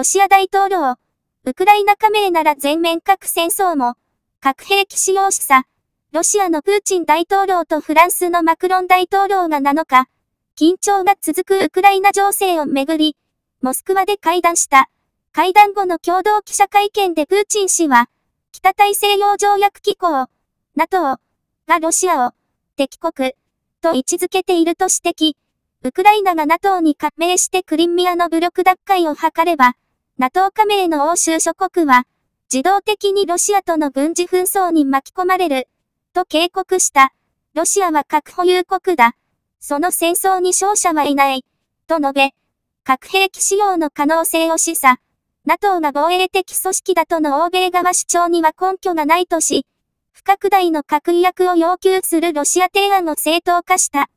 ロシア大統領、ウクライナ加盟なら全面核戦争も、核兵器使用示唆、ロシアのプーチン大統領とフランスのマクロン大統領が7日、緊張が続くウクライナ情勢をめぐり、モスクワで会談した。会談後の共同記者会見でプーチン氏は、北大西洋条約機構、NATO がロシアを敵国と位置づけていると指摘、ウクライナが NATO に加盟してクリミアの武力奪回を図れば、NATO 加盟の欧州諸国は、自動的にロシアとの軍事紛争に巻き込まれる、と警告した。ロシアは核保有国だ。その戦争に勝者はいない、と述べ、核兵器使用の可能性を示唆。NATO が防衛的組織だとの欧米側主張には根拠がないとし、不拡大の確約を要求するロシア提案を正当化した。